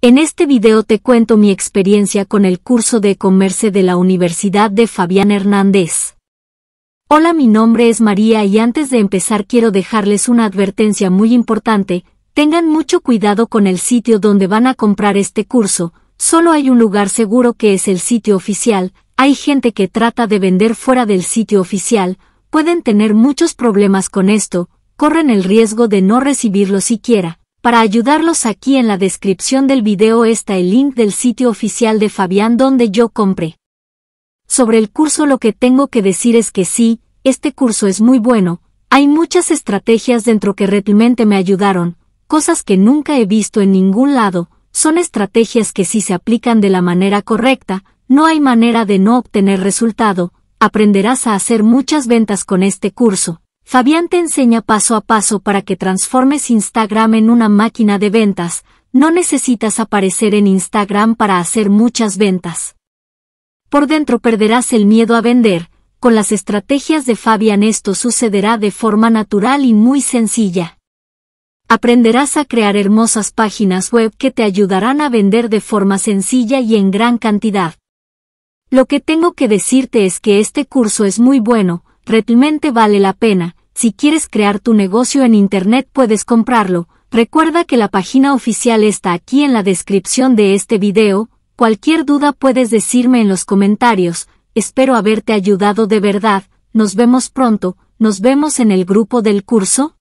En este video te cuento mi experiencia con el curso de e de la Universidad de Fabián Hernández. Hola, mi nombre es María y antes de empezar quiero dejarles una advertencia muy importante, tengan mucho cuidado con el sitio donde van a comprar este curso, solo hay un lugar seguro que es el sitio oficial, hay gente que trata de vender fuera del sitio oficial, pueden tener muchos problemas con esto, corren el riesgo de no recibirlo siquiera, para ayudarlos aquí en la descripción del video está el link del sitio oficial de Fabián donde yo compré. Sobre el curso lo que tengo que decir es que sí, este curso es muy bueno, hay muchas estrategias dentro que realmente me ayudaron, cosas que nunca he visto en ningún lado, son estrategias que si se aplican de la manera correcta, no hay manera de no obtener resultado, aprenderás a hacer muchas ventas con este curso. Fabián te enseña paso a paso para que transformes Instagram en una máquina de ventas, no necesitas aparecer en Instagram para hacer muchas ventas. Por dentro perderás el miedo a vender, con las estrategias de Fabián esto sucederá de forma natural y muy sencilla. Aprenderás a crear hermosas páginas web que te ayudarán a vender de forma sencilla y en gran cantidad. Lo que tengo que decirte es que este curso es muy bueno, realmente vale la pena, si quieres crear tu negocio en Internet puedes comprarlo. Recuerda que la página oficial está aquí en la descripción de este video. Cualquier duda puedes decirme en los comentarios. Espero haberte ayudado de verdad. Nos vemos pronto. Nos vemos en el grupo del curso.